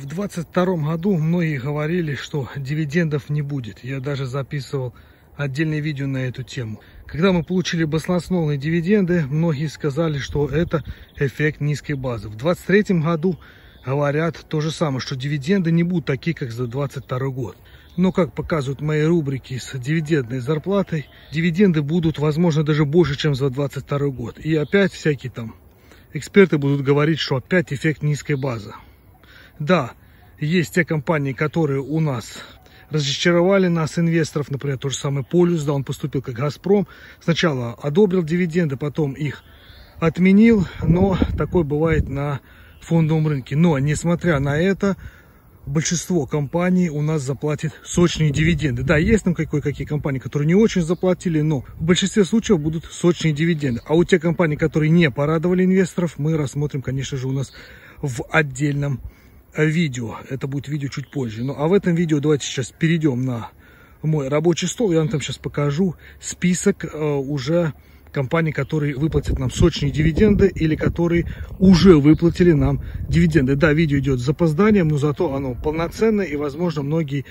в 2022 году многие говорили, что дивидендов не будет. Я даже записывал отдельное видео на эту тему. Когда мы получили баснословные дивиденды, многие сказали, что это эффект низкой базы. В 2023 году говорят то же самое, что дивиденды не будут такие, как за 2022 год. Но, как показывают мои рубрики с дивидендной зарплатой, дивиденды будут, возможно, даже больше, чем за 2022 год. И опять всякие там эксперты будут говорить, что опять эффект низкой базы. Да, есть те компании, которые у нас разочаровали нас, инвесторов. Например, тот же самый Полюс, да, он поступил как Газпром. Сначала одобрил дивиденды, потом их отменил, но такое бывает на фондовом рынке. Но, несмотря на это, большинство компаний у нас заплатит сочные дивиденды. Да, есть там кое-какие компании, которые не очень заплатили, но в большинстве случаев будут сочные дивиденды. А у тех компаний, которые не порадовали инвесторов, мы рассмотрим, конечно же, у нас в отдельном Э, видео. Это будет видео чуть позже. Ну а в этом видео давайте сейчас перейдем на мой рабочий стол. Я вам там сейчас покажу список э, уже компаний, которые выплатят нам сочные дивиденды или которые уже выплатили нам дивиденды. Да, видео идет с запозданием, но зато оно полноценное и, возможно, многие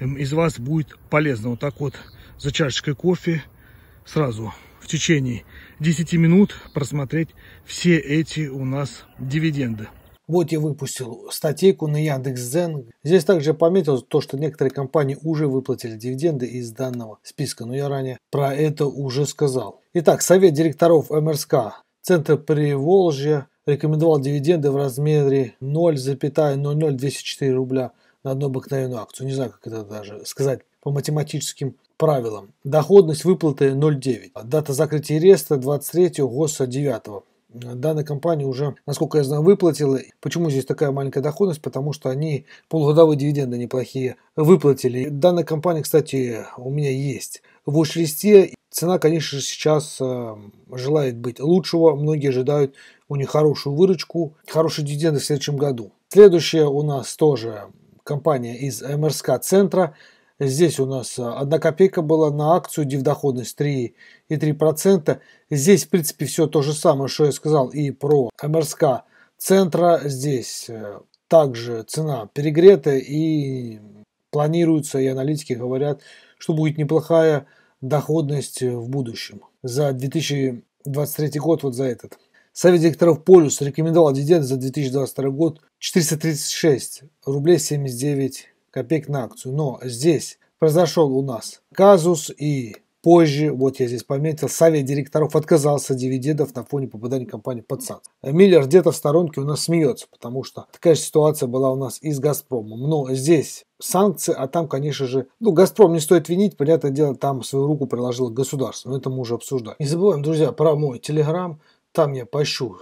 эм, из вас будет полезно. Вот так вот за чашечкой кофе сразу в течение 10 минут просмотреть все эти у нас дивиденды. Вот я выпустил статейку на Яндекс.Зен. Здесь также пометил то, что некоторые компании уже выплатили дивиденды из данного списка, но я ранее про это уже сказал. Итак, совет директоров МРСК, Центр Приволжья рекомендовал дивиденды в размере 0,0024 рубля на одну обыкновенную акцию. Не знаю, как это даже сказать по математическим правилам. Доходность выплаты 0,9. Дата закрытия реестра 23 ГОСа 9 данная компания уже, насколько я знаю, выплатила. Почему здесь такая маленькая доходность? Потому что они полугодовые дивиденды неплохие выплатили. Данная компания, кстати, у меня есть в очереди. Цена, конечно, сейчас эм, желает быть лучшего. Многие ожидают у них хорошую выручку, хорошие дивиденды в следующем году. Следующая у нас тоже компания из МРСК-центра – Здесь у нас а, одна копейка была на акцию, дивдоходность 3 и 3%. Здесь, в принципе, все то же самое, что я сказал и про МРСК центра. Здесь э, также цена перегрета и планируется, и аналитики говорят, что будет неплохая доходность в будущем. За 2023 год, вот за этот. Совет директоров «Полюс» рекомендовал дивиденды за 2022 год 436 рублей 79 копеек на акцию. Но здесь произошел у нас казус и позже, вот я здесь пометил, совет директоров отказался от дивидендов на фоне попадания компании под санкции. Миллер где-то в сторонке у нас смеется, потому что такая же ситуация была у нас и с «Газпромом». Но здесь санкции, а там, конечно же, ну, «Газпром» не стоит винить, понятное дело, там свою руку приложило государство, но это мы уже обсуждаем. Не забываем, друзья, про мой Телеграм, там я пощу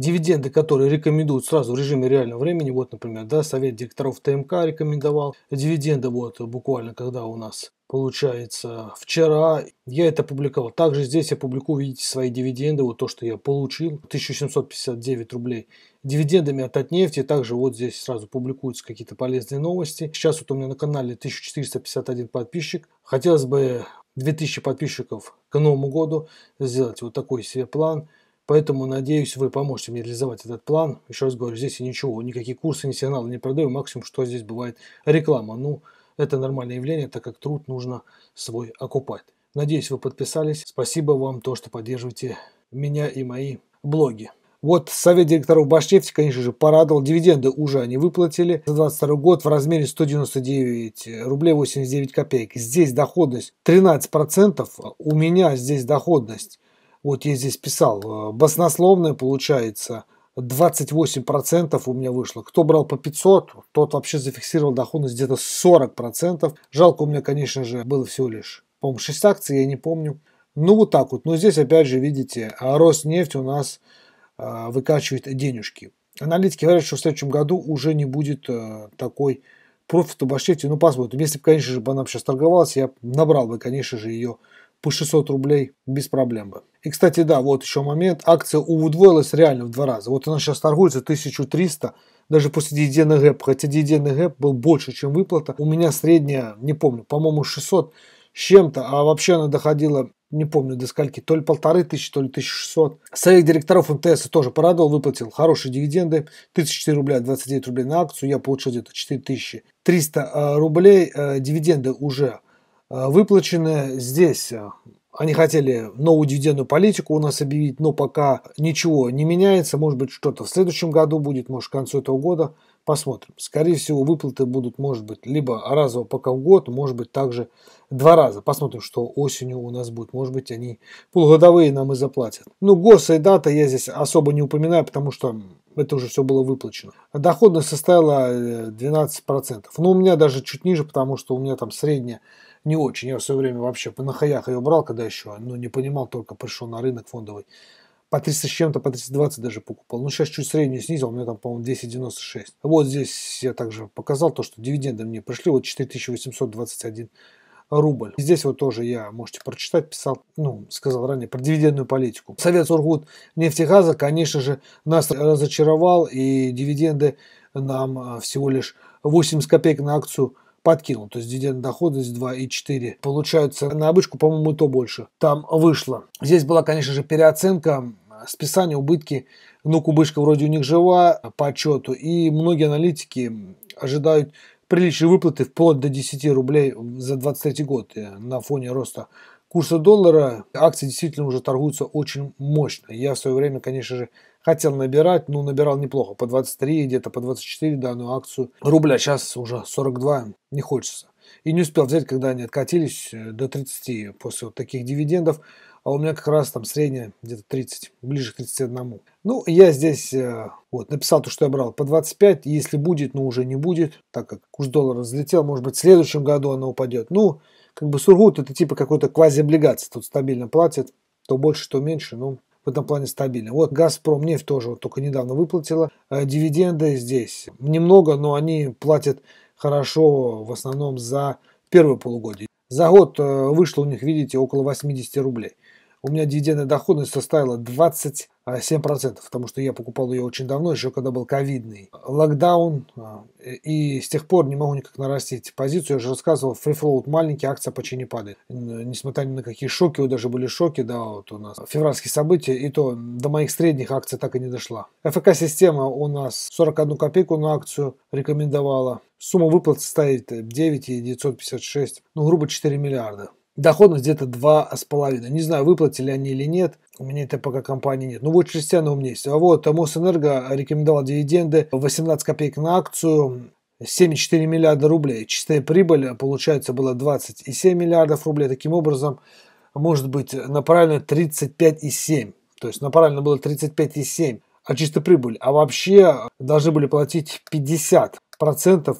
дивиденды, которые рекомендуют сразу в режиме реального времени, вот, например, да, совет директоров ТМК рекомендовал дивиденды, вот, буквально, когда у нас получается, вчера я это публиковал. Также здесь я публикую, видите, свои дивиденды, вот то, что я получил, 1759 рублей дивидендами от, от нефти. Также вот здесь сразу публикуются какие-то полезные новости. Сейчас вот у меня на канале 1451 подписчик. Хотелось бы 2000 подписчиков к Новому году сделать вот такой себе план – Поэтому, надеюсь, вы поможете мне реализовать этот план. Еще раз говорю, здесь я ничего, никакие курсы, ни сигналы не продаю. Максимум, что здесь бывает, реклама. Ну, это нормальное явление, так как труд нужно свой окупать. Надеюсь, вы подписались. Спасибо вам то, что поддерживаете меня и мои блоги. Вот совет директоров Башнефти, конечно же, порадовал. Дивиденды уже они выплатили за 22 год в размере 199 рублей 89 копеек. Здесь доходность 13%. А у меня здесь доходность вот я здесь писал, э, баснословное получается 28% у меня вышло. Кто брал по 500, тот вообще зафиксировал доходность где-то 40%. Жалко, у меня, конечно же, было всего лишь, по-моему, 6 акций, я не помню. Ну, вот так вот. Но здесь, опять же, видите, э, рост нефть у нас э, выкачивает денежки. Аналитики говорят, что в следующем году уже не будет э, такой профит обошли, ну посмотрим. Если бы, конечно же, бы она сейчас торговалась, я набрал бы, конечно же, ее по 600 рублей без проблем бы. И, кстати, да, вот еще момент. Акция удвоилась реально в два раза. Вот она сейчас торгуется 1300, даже после дивидендный гэп. Хотя дивидендный гэп был больше, чем выплата. У меня средняя, не помню, по-моему, 600 с чем-то. А вообще она доходила не помню до скольки, то ли полторы тысячи, то ли 1600. Совет директоров МТС тоже порадовал, выплатил хорошие дивиденды, 1004 рубля, 29 рублей на акцию, я получил где-то 4300 э, рублей, э, дивиденды уже Э, выплачены здесь. Они хотели новую дивидендную политику у нас объявить, но пока ничего не меняется. Может быть, что-то в следующем году будет, может, к концу этого года. Посмотрим. Скорее всего, выплаты будут, может быть, либо разово пока в год, может быть, также два раза. Посмотрим, что осенью у нас будет. Может быть, они полугодовые нам и заплатят. Ну, гос и дата я здесь особо не упоминаю, потому что это уже все было выплачено. Доходность составила 12%. Э, ну у меня даже чуть ниже, потому что у меня там средняя не очень. Я все время вообще на хаях ее брал, когда еще, ну, не понимал, только пришел на рынок фондовый. По 300 с чем-то, по 320 даже покупал. Ну, сейчас чуть среднюю снизил, у меня там, по-моему, 296. Вот здесь я также показал то, что дивиденды мне пришли, вот 4821 рубль. Здесь вот тоже я, можете прочитать, писал, ну, сказал ранее про дивидендную политику. Совет Сургут нефтегаза, конечно же, нас разочаровал, и дивиденды нам а, всего лишь 80 копеек на акцию подкинул. То есть дивиденд доходность 2,4 получается на обычку, по-моему, то больше там вышло. Здесь была, конечно же, переоценка, списание, убытки. Ну, кубышка вроде у них жива по отчету. И многие аналитики ожидают приличные выплаты вплоть до 10 рублей за 23 год э, на фоне роста курса доллара. Акции действительно уже торгуются очень мощно. Я в свое время, конечно же, хотел набирать, ну, набирал неплохо, по 23, где-то по 24 данную акцию рубля, сейчас уже 42, не хочется. И не успел взять, когда они откатились э, до 30 после вот таких дивидендов, а у меня как раз там средняя где-то 30, ближе к 31. Ну, я здесь э, вот написал то, что я брал по 25, если будет, ну, уже не будет, так как курс доллара взлетел, может быть, в следующем году она упадет. Ну, как бы Сургут это типа какой-то квазиоблигация, тут стабильно платят, то больше, то меньше, ну, в этом плане стабильны. Вот «Газпром» нефть тоже вот только недавно выплатила. А дивиденды здесь немного, но они платят хорошо в основном за первое полугодие. За год э, вышло у них, видите, около 80 рублей у меня дивидендная доходность составила 27%, потому что я покупал ее очень давно, еще когда был ковидный. Локдаун, а, и с тех пор не могу никак нарастить позицию. Я уже рассказывал, фрифлоут маленький, акция почти не падает. Несмотря ни на какие шоки, у даже были шоки, да, вот у нас февральские события, и то до моих средних акций так и не дошла. ФК-система у нас 41 копейку на акцию рекомендовала. Сумма выплат составит 9 956, ну грубо 4 миллиарда. Доходность где-то 2,5. Не знаю, выплатили они или нет. У меня это пока компании нет. Ну вот Шерстяна у меня есть. А вот Мосэнерго рекомендовал дивиденды 18 копеек на акцию. 7,4 миллиарда рублей. Чистая прибыль, получается, была 27 миллиардов рублей. Таким образом, может быть на направлено 35,7. То есть на направлено было 35,7, а чистая прибыль. А вообще э, должны были платить 50%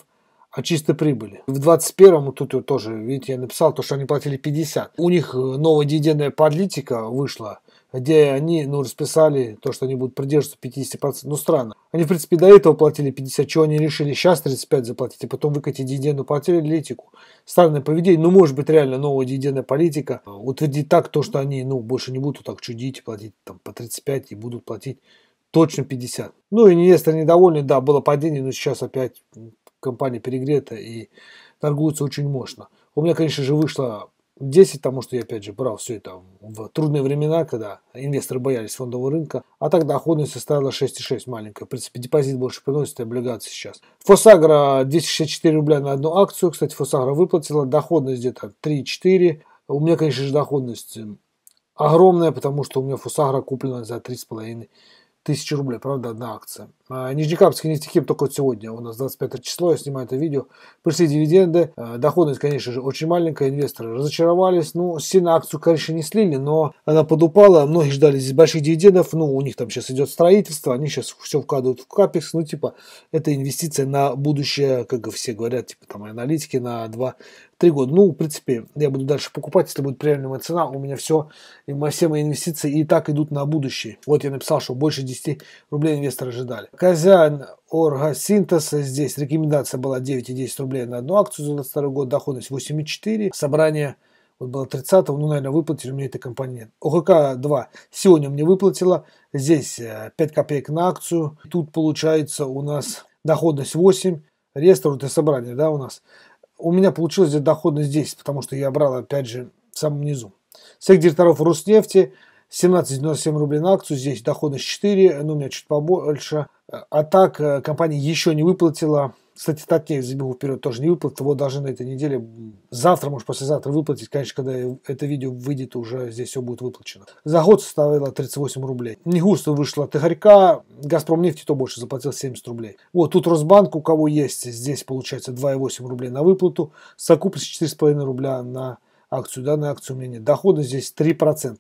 от а чистой прибыли. В 21-м, тут тоже, видите, я написал то, что они платили 50. У них э, новая дивидендная политика вышла, где они, ну, расписали то, что они будут придерживаться 50%. Ну, странно. Они, в принципе, до этого платили 50, чего они решили сейчас 35 заплатить, и а потом выкатить дивиденду платили политику. Странное поведение. Ну, может быть, реально новая дивидендная политика э, утвердит так, то, что они, ну, больше не будут так чудить платить там по 35 и будут платить точно 50. Ну, и инвесторы недовольны, да, было падение, но сейчас опять компания перегрета и торгуется очень мощно. У меня, конечно же, вышло 10, потому что я, опять же, брал все это в трудные времена, когда инвесторы боялись фондового рынка, а тогда доходность составила 6,6 маленькая. В принципе, депозит больше приносит и а облигации сейчас. Фосагра 264 рубля на одну акцию. Кстати, Фосагра выплатила доходность где-то 3,4. У меня, конечно же, доходность огромная, потому что у меня Фосагра куплена за 3,5 тысячи рублей. Правда, одна акция. А, Нижнекамский нефтехим только вот сегодня, у нас 25 число, я снимаю это видео, пришли дивиденды, а, доходность, конечно же, очень маленькая, инвесторы разочаровались, ну, сильно акцию, конечно, не слили, но она подупала, многие ждали здесь больших дивидендов, ну, у них там сейчас идет строительство, они сейчас все вкладывают в капекс, ну, типа, это инвестиция на будущее, как все говорят, типа, там, аналитики на 2-3 года, ну, в принципе, я буду дальше покупать, если будет приемлемая цена, у меня все, и все мои инвестиции и так идут на будущее, вот я написал, что больше 10 рублей инвесторы ожидали хозяин Оргосинтеза. Здесь рекомендация была 9,10 рублей на одну акцию за 2022 год, доходность 8,4. Собрание вот было 30 ну, наверное, выплатили мне это компонент. ОГК-2 сегодня мне выплатила. Здесь 5 э, копеек на акцию. Тут получается у нас доходность 8. Реестр, это собрание, да, у нас. У меня получилась доходность 10, потому что я брал, опять же, в самом низу. Всех директоров Роснефти 17,97 рублей на акцию. Здесь доходность 4, но ну, у меня чуть побольше. А так э, компания еще не выплатила. Кстати, так Татнефть, забегу вперед, тоже не выплатит. Его должны на этой неделе, завтра, может, послезавтра выплатить. Конечно, когда это видео выйдет, уже здесь все будет выплачено. За год составило 38 рублей. не густо вышло Тыгорька, Газпром нефти то больше заплатил 70 рублей. Вот тут Росбанк, у кого есть, здесь получается 2,8 рублей на выплату, совокупность 4,5 рубля на акцию. Данную акцию у меня нет. Доходы здесь 3%.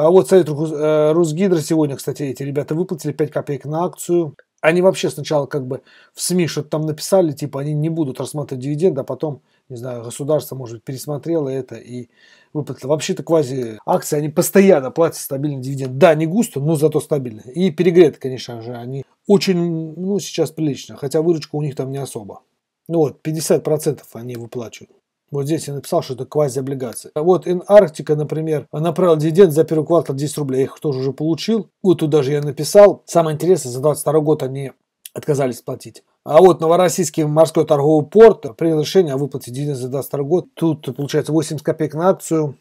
А вот Совет э, Русгидро сегодня, кстати, эти ребята выплатили 5 копеек на акцию. Они вообще сначала как бы в СМИ что-то там написали, типа они не будут рассматривать дивиденды, а потом, не знаю, государство, может быть, пересмотрело это и выплатило. Вообще-то квази акции, они постоянно платят стабильный дивиденд. Да, не густо, но зато стабильно. И перегреты, конечно же, они очень, ну, сейчас прилично, хотя выручка у них там не особо. Ну вот, 50% они выплачивают. Вот здесь я написал, что это квазиоблигации. А вот Арктика, например, направил дивиденд за первый квартал 10 рублей. Я их тоже уже получил. Вот тут даже я написал. Самое интересное, за 22 год они отказались платить. А вот Новороссийский морской торговый порт принял решение о выплате дивиденда за 22 год. Тут получается 80 копеек на акцию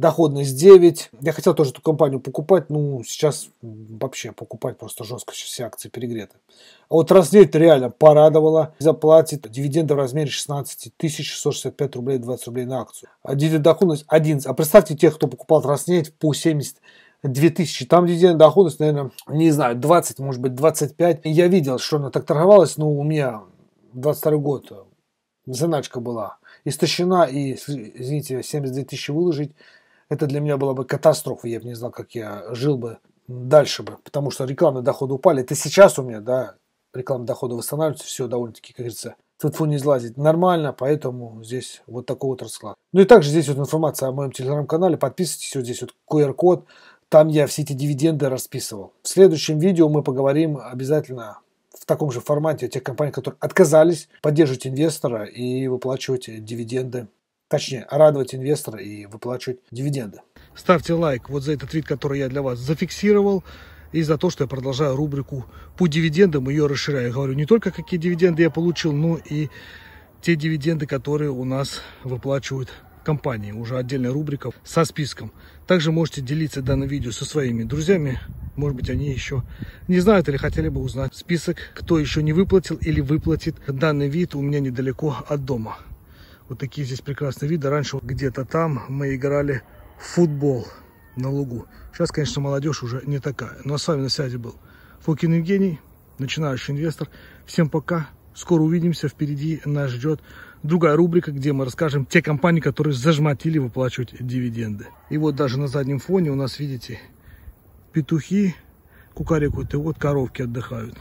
доходность 9. Я хотел тоже эту компанию покупать, ну, сейчас вообще покупать просто жестко, сейчас все акции перегреты. А вот Роснефть реально порадовала, заплатит дивиденды в размере 16 665 рублей 20 рублей на акцию. А доходность 11. А представьте тех, кто покупал Роснефть по 70 2000. Там дивиденд доходность, наверное, не знаю, 20, может быть, 25. Я видел, что она так торговалась, но ну, у меня 22 год э, заначка была истощена, и, извините, 72 тысячи выложить, это для меня была бы катастрофа, я бы не знал, как я жил бы дальше бы, потому что рекламные доходы упали. Это сейчас у меня, да, рекламные доходы восстанавливаются, все довольно-таки, как говорится, тут не излазить нормально, поэтому здесь вот такой вот расклад. Ну и также здесь вот информация о моем телеграм-канале, подписывайтесь, вот здесь вот QR-код, там я все эти дивиденды расписывал. В следующем видео мы поговорим обязательно в таком же формате о тех компаниях, которые отказались поддерживать инвестора и выплачивать дивиденды точнее, радовать инвестора и выплачивать дивиденды. Ставьте лайк вот за этот вид, который я для вас зафиксировал, и за то, что я продолжаю рубрику по дивидендам, ее расширяю. Я говорю не только, какие дивиденды я получил, но и те дивиденды, которые у нас выплачивают компании. Уже отдельная рубрика со списком. Также можете делиться данным видео со своими друзьями. Может быть, они еще не знают или хотели бы узнать список, кто еще не выплатил или выплатит данный вид у меня недалеко от дома. Вот такие здесь прекрасные виды. Раньше где-то там мы играли в футбол на лугу. Сейчас, конечно, молодежь уже не такая. Но с вами на связи был Фокин Евгений, начинающий инвестор. Всем пока. Скоро увидимся. Впереди нас ждет другая рубрика, где мы расскажем те компании, которые зажматили выплачивать дивиденды. И вот даже на заднем фоне у нас, видите, петухи кукарекают, и вот коровки отдыхают.